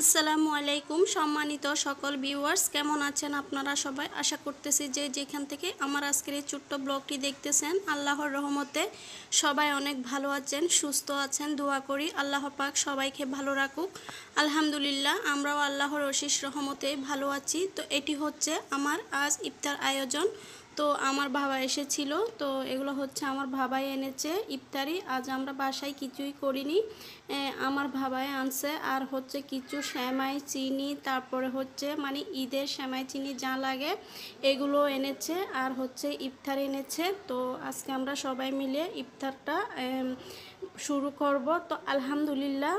আসসালামু আলাইকুম সম্মানিত সকল ভিউয়ার্স কেমন আছেন আপনারা সবাই আশা করতেছি যে যেখান থেকে আমার আজকের এই ছোট্ট ব্লগটি দেখতেছেন আল্লাহর রহমতে সবাই অনেক ভালো আছেন সুস্থ আছেন দোয়া করি আল্লাহ পাক সবাইকে ভালো রাখুক আলহামদুলিল্লাহ আমরাও আল্লাহর অশিস রহমতে ভালো আছি তো এটি হচ্ছে আমার আজ ইফতার আয়োজন তো আমার বাবা এসেছিল তো এগুলো হচ্ছে আমার বাবাই এনেছে ইফতারি আজ আমরা বাসায় কিছুই করিনি আমার বাবাই আনছে আর হচ্ছে কিছু শ্যামাই চিনি তারপরে হচ্ছে মানে ঈদের শ্যামাই চিনি যা লাগে এগুলো এনেছে আর হচ্ছে ইফতার এনেছে তো আজকে আমরা সবাই মিলে ইফতারটা শুরু করব তো আলহামদুলিল্লাহ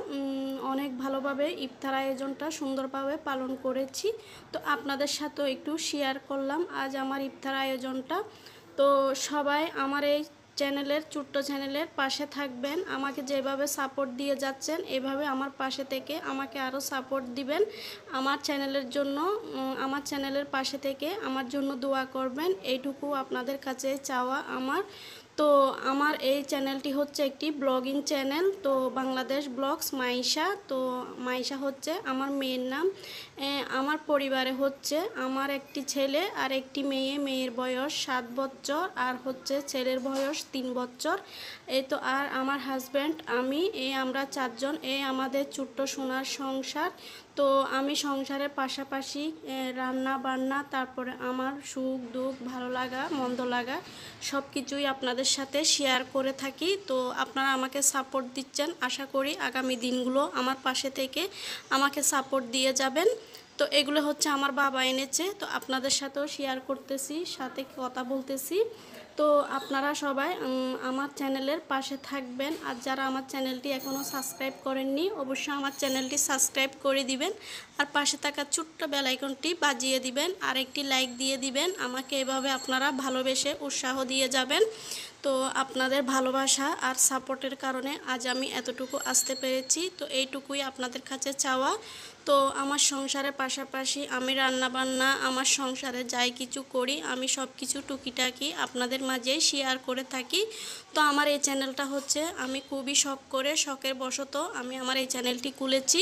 অনেক ভালোভাবে ইফতার আয়োজনটা সুন্দরভাবে পালন করেছি তো আপনাদের সাথেও একটু শেয়ার করলাম আজ আমার ইফতার আয়োজন আয়োজনটা তো সবাই আমার এই চ্যানেলের ছোট্ট চ্যানেলের পাশে থাকবেন আমাকে যেভাবে সাপোর্ট দিয়ে যাচ্ছেন এভাবে আমার পাশে থেকে আমাকে আরও সাপোর্ট দিবেন আমার চ্যানেলের জন্য আমার চ্যানেলের পাশে থেকে আমার জন্য দোয়া করবেন এইটুকু আপনাদের কাছে চাওয়া আমার তো আমার এই চ্যানেলটি হচ্ছে একটি ব্লগিং চ্যানেল তো বাংলাদেশ ব্লগস মাইশা তো মাইশা হচ্ছে আমার মেয়ের নাম আমার পরিবারে হচ্ছে আমার একটি ছেলে আর একটি মেয়ে মেয়ের বয়স সাত বছর আর হচ্ছে ছেলের বয়স তিন বছর এই তো আর আমার হাজব্যান্ড আমি এই আমরা চারজন এই আমাদের ছোট্ট সোনার সংসার তো আমি সংসারের পাশাপাশি রান্না বান্না তারপরে আমার সুখ দুঃখ ভালো লাগা মন্দ লাগা সব কিছুই আপনাদের আপনাদের সাথে শেয়ার করে থাকি তো আপনারা আমাকে সাপোর্ট দিচ্ছেন আশা করি আগামী দিনগুলো আমার পাশে থেকে আমাকে সাপোর্ট দিয়ে যাবেন তো এগুলো হচ্ছে আমার বাবা এনেছে তো আপনাদের সাথেও শেয়ার করতেছি সাথে কথা বলতেছি তো আপনারা সবাই আমার চ্যানেলের পাশে থাকবেন আর যারা আমার চ্যানেলটি এখনও সাবস্ক্রাইব করেননি অবশ্যই আমার চ্যানেলটি সাবস্ক্রাইব করে দিবেন আর পাশে থাকা ছোট্ট বেলাইকনটি বাজিয়ে দিবেন আর একটি লাইক দিয়ে দিবেন আমাকে এভাবে আপনারা ভালোবেসে উৎসাহ দিয়ে যাবেন তো আপনাদের ভালোবাসা আর সাপোর্টের কারণে আজ আমি এতটুকু আসতে পেরেছি তো এইটুকুই আপনাদের কাছে চাওয়া তো আমার সংসারের পাশাপাশি আমি রান্নাবান্না আমার সংসারে যাই কিছু করি আমি সব কিছু টুকিটাকি আপনাদের মাঝে শেয়ার করে থাকি তো আমার এই চ্যানেলটা হচ্ছে আমি খুবই শখ করে শখের বশত আমি আমার এই চ্যানেলটি খুলেছি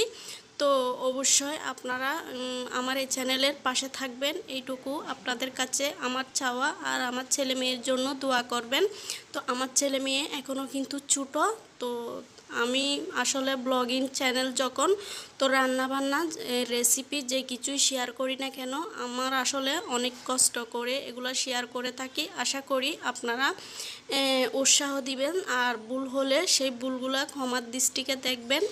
তো অবশ্যই আপনারা আমার এই চ্যানেলের পাশে থাকবেন এইটুকু আপনাদের কাছে আমার চাওয়া আর আমার ছেলে মেয়ের জন্য দোয়া করবেন তো আমার ছেলে মেয়ে এখনও কিন্তু ছোটো তো আমি আসলে ব্লগিং চ্যানেল যখন তো রান্নাবান্না রেসিপি যে কিছুই শেয়ার করি না কেন আমার আসলে অনেক কষ্ট করে এগুলো শেয়ার করে থাকি আশা করি আপনারা উৎসাহ দিবেন আর ভুল হলে সেই ভুলগুলো ক্ষমার দৃষ্টিকে দেখবেন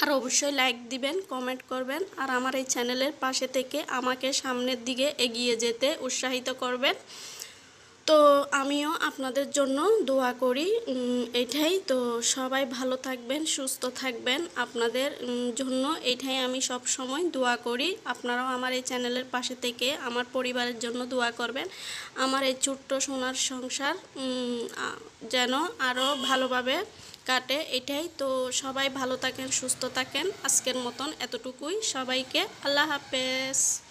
আর অবশ্যই লাইক দিবেন কমেন্ট করবেন আর আমার এই চ্যানেলের পাশে থেকে আমাকে সামনের দিকে এগিয়ে যেতে উৎসাহিত করবেন তো আমিও আপনাদের জন্য দোয়া করি এটাই তো সবাই ভালো থাকবেন সুস্থ থাকবেন আপনাদের জন্য এটাই আমি সব সময় দোয়া করি আপনারাও আমার এই চ্যানেলের পাশে থেকে আমার পরিবারের জন্য দোয়া করবেন আমার এই ছোট্ট সোনার সংসার যেন আরও ভালোভাবে কাটে এটাই তো সবাই ভালো থাকেন সুস্থ থাকেন আজকের মতন এতটুকুই সবাইকে আল্লাহ হাফেজ